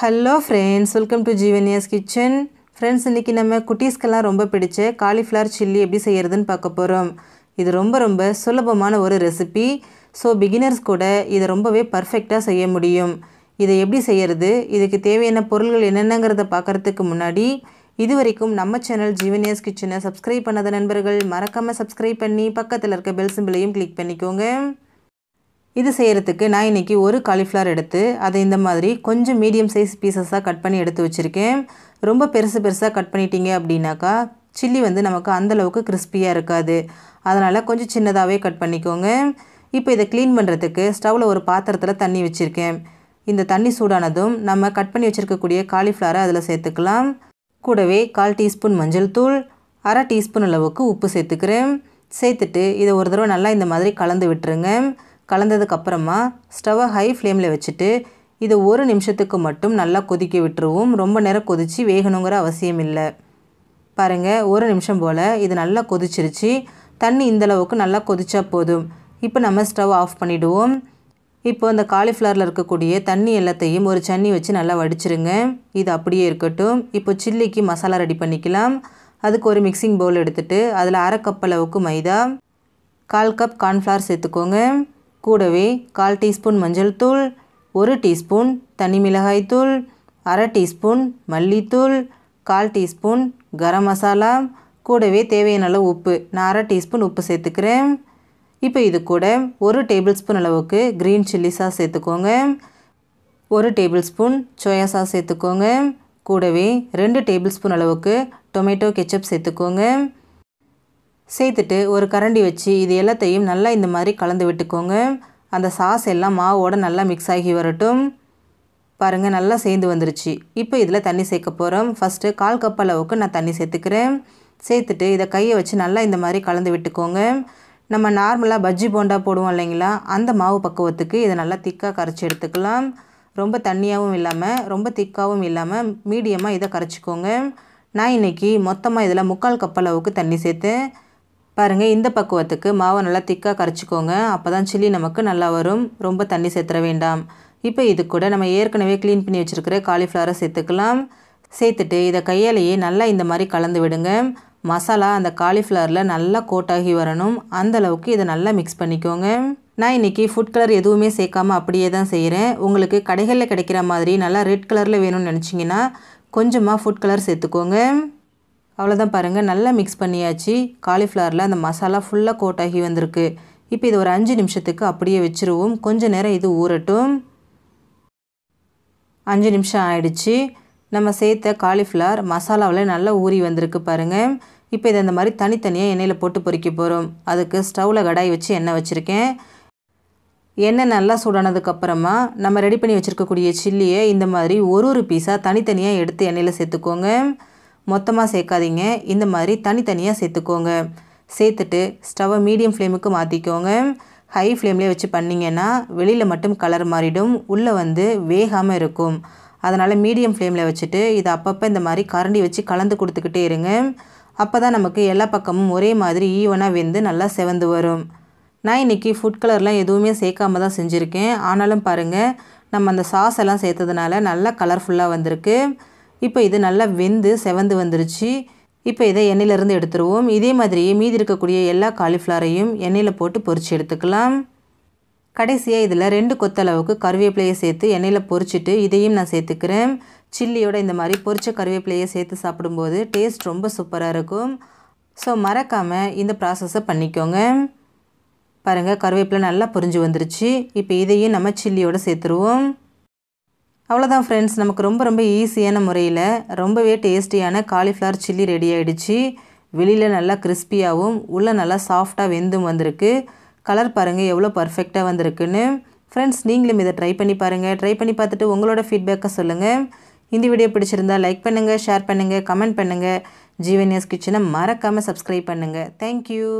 hello friends welcome to Jeevanya's kitchen friends இன்றைக்கி நம்ம குட்டீஸ்க்கெல்லாம் ரொம்ப பிடிச்ச காலிஃப்ளவர் சில்லி எப்படி செய்கிறதுன்னு பார்க்க போகிறோம் இது ரொம்ப ரொம்ப சுலபமான ஒரு ரெசிபி ஸோ பிகினர்ஸ் கூட இதை ரொம்பவே பர்ஃபெக்டாக செய்ய முடியும் இதை எப்படி செய்கிறது இதுக்கு தேவையான பொருள்கள் என்னென்னங்கிறத பார்க்குறதுக்கு முன்னாடி இது வரைக்கும் நம்ம சேனல் ஜீவன்யாஸ் கிச்சனை சப்ஸ்கிரைப் பண்ணாத நண்பர்கள் மறக்காமல் சப்ஸ்கிரைப் பண்ணி பக்கத்தில் இருக்க பெல் சிம்பிளையும் கிளிக் பண்ணிக்கோங்க இது செய்கிறதுக்கு நான் இன்றைக்கி ஒரு காலிஃப்ளவர் எடுத்து அதை இந்த மாதிரி கொஞ்சம் மீடியம் சைஸ் பீசஸாக கட் பண்ணி எடுத்து வச்சுருக்கேன் ரொம்ப பெருசு பெருசாக கட் பண்ணிட்டீங்க அப்படின்னாக்கா சில்லி வந்து நமக்கு அந்தளவுக்கு கிறிஸ்பியாக இருக்காது அதனால் கொஞ்சம் சின்னதாகவே கட் பண்ணிக்கோங்க இப்போ இதை க்ளீன் பண்ணுறதுக்கு ஸ்டவ்வில் ஒரு பாத்திரத்தில் தண்ணி வச்சுருக்கேன் இந்த தண்ணி சூடானதும் நம்ம கட் பண்ணி வச்சுருக்கக்கூடிய காலிஃப்ளவரை அதில் சேர்த்துக்கலாம் கூடவே கால் டீஸ்பூன் மஞ்சள் தூள் அரை டீஸ்பூன் அளவுக்கு உப்பு சேர்த்துக்கிறேன் சேர்த்துட்டு இதை ஒரு தடவை நல்லா இந்த மாதிரி கலந்து விட்டுருங்க கலந்ததுக்கப்புறமா ஸ்டவ்வை ஹை ஃப்ளேமில் வச்சுட்டு இதை ஒரு நிமிஷத்துக்கு மட்டும் நல்லா கொதிக்க விட்டுருவோம் ரொம்ப நேரம் கொதித்து வேகணுங்கிற அவசியம் இல்லை பாருங்கள் ஒரு நிமிஷம் போல் இது நல்லா கொதிச்சிருச்சு தண்ணி இந்தளவுக்கு நல்லா கொதிச்சா போதும் இப்போ நம்ம ஸ்டவ் ஆஃப் பண்ணிவிடுவோம் இப்போ அந்த காலிஃப்ளவரில் இருக்கக்கூடிய தண்ணி எல்லாத்தையும் ஒரு சன்னி வச்சு நல்லா வடிச்சிருங்க இது அப்படியே இருக்கட்டும் இப்போ சில்லிக்கு மசாலா ரெடி பண்ணிக்கலாம் அதுக்கு ஒரு மிக்சிங் பவுல் எடுத்துகிட்டு அதில் அரை கப் அளவுக்கு மைதா கால் கப் கார்ன்ஃப்ளவர் சேர்த்துக்கோங்க கூடவே கால் டீஸ்பூன் மஞ்சள் தூள் ஒரு டீஸ்பூன் தனி மிளகாய்த்தூள் அரை டீஸ்பூன் மல்லித்தூள் கால் டீஸ்பூன் கரம் மசாலா கூடவே தேவையான அளவு உப்பு நான் அரை டீஸ்பூன் உப்பு சேர்த்துக்கிறேன் இப்போ இது கூட ஒரு டேபிள் ஸ்பூன் அளவுக்கு க்ரீன் சில்லி சாஸ் சேர்த்துக்கோங்க ஒரு டேபிள் ஸ்பூன் சோயா சாஸ் சேர்த்துக்கோங்க கூடவே ரெண்டு டேபிள் ஸ்பூன் அளவுக்கு டொமேட்டோ கெச்சப் சேர்த்துக்கோங்க சேர்த்துட்டு ஒரு கரண்டி வச்சு இது எல்லாத்தையும் நல்லா இந்த மாதிரி கலந்து விட்டுக்கோங்க அந்த சாஸ் எல்லாம் மாவோடு நல்லா மிக்ஸ் ஆகி வரட்டும் பாருங்கள் நல்லா சேர்ந்து வந்துருச்சு இப்போ இதில் தண்ணி சேர்க்க போகிறோம் ஃபஸ்ட்டு கால் கப் அளவுக்கு நான் தண்ணி சேர்த்துக்கிறேன் சேர்த்துட்டு இதை கையை வச்சு நல்லா இந்த மாதிரி கலந்து விட்டுக்கோங்க நம்ம நார்மலாக பஜ்ஜி போண்டா போடுவோம் இல்லைங்களா அந்த மாவு பக்குவத்துக்கு இதை நல்லா திக்காக கரைச்சி எடுத்துக்கலாம் ரொம்ப தண்ணியாகவும் இல்லாமல் ரொம்ப திக்காகவும் இல்லாமல் மீடியமாக இதை கரைச்சிக்கோங்க நான் இன்றைக்கி மொத்தமாக இதில் முக்கால் கப் அளவுக்கு தண்ணி சேர்த்தேன் பாருங்கள் இந்த பக்குவத்துக்கு மாவை நல்லா திக்காக கரைச்சிக்கோங்க அப்போ தான் சில்லி நமக்கு நல்லா வரும் ரொம்ப தண்ணி சேர்த்துற வேண்டாம் இப்போ இது கூட நம்ம ஏற்கனவே க்ளீன் பண்ணி வச்சுருக்கிற காலிஃப்ளவரை சேர்த்துக்கலாம் சேர்த்துட்டு இதை கையாலேயே நல்லா இந்த மாதிரி கலந்து விடுங்க மசாலா அந்த காலிஃப்ளவரில் நல்லா கோட்டாகி வரணும் அந்தளவுக்கு இதை நல்லா மிக்ஸ் பண்ணிக்கோங்க நான் இன்றைக்கி ஃபுட் கலர் எதுவுமே சேர்க்காமல் அப்படியே தான் செய்கிறேன் உங்களுக்கு கடைகளில் கிடைக்கிற மாதிரி நல்லா ரெட் கலரில் வேணும்னு நினச்சிங்கன்னா கொஞ்சமாக ஃபுட் கலர் சேர்த்துக்கோங்க அவ்வளோதான் பாருங்கள் நல்லா மிக்ஸ் பண்ணியாச்சு காலிஃப்ளவரில் அந்த மசாலா ஃபுல்லாக கோட் ஆகி வந்திருக்கு இப்போ இது ஒரு அஞ்சு நிமிஷத்துக்கு அப்படியே வச்சுருவோம் கொஞ்சம் நேரம் இது ஊறட்டும் அஞ்சு நிமிஷம் ஆயிடுச்சு நம்ம சேர்த்த காலிஃப்ளவர் மசாலாவில் நல்லா ஊறி வந்திருக்கு பாருங்கள் இப்போ இதை இந்த மாதிரி தனித்தனியாக எண்ணெயில் போட்டு பொறிக்க போகிறோம் அதுக்கு ஸ்டவ்வில் கடாய் வச்சு எண்ணெய் வச்சுருக்கேன் எண்ணெய் நல்லா சூடானதுக்கப்புறமா நம்ம ரெடி பண்ணி வச்சுருக்கக்கூடிய சில்லியை இந்த மாதிரி ஒரு ஒரு பீஸாக தனித்தனியாக எடுத்து எண்ணெயில் சேர்த்துக்கோங்க மொத்தமாக சேர்க்காதீங்க இந்த மாதிரி தனித்தனியாக சேர்த்துக்கோங்க சேர்த்துட்டு ஸ்டவ்வை மீடியம் ஃப்ளேமுக்கு மாற்றிக்கோங்க ஹை ஃப்ளேம்லேயே வச்சு பண்ணிங்கன்னா வெளியில் மட்டும் கலர் மாறிடும் உள்ளே வந்து வேகாமல் இருக்கும் அதனால் மீடியம் ஃப்ளேமில் வச்சுட்டு இது அப்பப்போ இந்த மாதிரி கரண்டி வச்சு கலந்து கொடுத்துக்கிட்டே இருங்க அப்போ தான் நமக்கு எல்லா பக்கமும் ஒரே மாதிரி ஈவனாக வெந்து நல்லா செவந்து வரும் நான் இன்றைக்கி ஃபுட் கலர்லாம் எதுவுமே சேர்க்காம தான் செஞ்சுருக்கேன் ஆனாலும் பாருங்கள் நம்ம அந்த சாஸ் எல்லாம் சேர்த்ததுனால நல்லா கலர்ஃபுல்லாக வந்திருக்கு இப்போ இது நல்லா வெந்து செவந்து வந்துருச்சு இப்போ இதை எண்ணெயிலேருந்து எடுத்துருவோம் இதே மாதிரியே மீதி இருக்கக்கூடிய எல்லா காலிஃப்ளவரையும் எண்ணெயில் போட்டு பொறிச்சு எடுத்துக்கலாம் கடைசியாக இதில் ரெண்டு கொத்தளவுக்கு கருவேப்பிலையை சேர்த்து எண்ணெயில் பொறிச்சிட்டு இதையும் நான் சேர்த்துக்கிறேன் சில்லியோட இந்த மாதிரி பொறிச்ச கருவேப்பிலையை சேர்த்து சாப்பிடும்போது டேஸ்ட் ரொம்ப சூப்பராக இருக்கும் ஸோ மறக்காமல் இந்த ப்ராசஸை பண்ணிக்கோங்க பாருங்கள் கருவேப்பிலை நல்லா பொரிஞ்சு வந்துருச்சு இப்போ இதையும் நம்ம சில்லியோடு சேர்த்துருவோம் அவ்வளோதான் ஃப்ரெண்ட்ஸ் நமக்கு ரொம்ப ரொம்ப ஈஸியான முறையில் ரொம்பவே டேஸ்டியான காலிஃப்ளவர் சில்லி ரெடி ஆகிடுச்சு வெளியில் நல்லா கிறிஸ்பியாகவும் உள்ளே நல்லா சாஃப்டாக வெந்தும் வந்திருக்கு கலர் பாருங்கள் எவ்வளோ பர்ஃபெக்டாக வந்திருக்குன்னு ஃப்ரெண்ட்ஸ் நீங்களும் இதை ட்ரை பண்ணி பாருங்கள் ட்ரை பண்ணி பார்த்துட்டு உங்களோட ஃபீட்பேக்கை சொல்லுங்கள் இந்த வீடியோ பிடிச்சிருந்தால் லைக் பண்ணுங்கள் ஷேர் பண்ணுங்கள் கமெண்ட் பண்ணுங்கள் ஜீவன் ஜீவன்யாஸ் கிச்சனை மறக்காமல் சப்ஸ்கிரைப் பண்ணுங்கள் தேங்க்யூ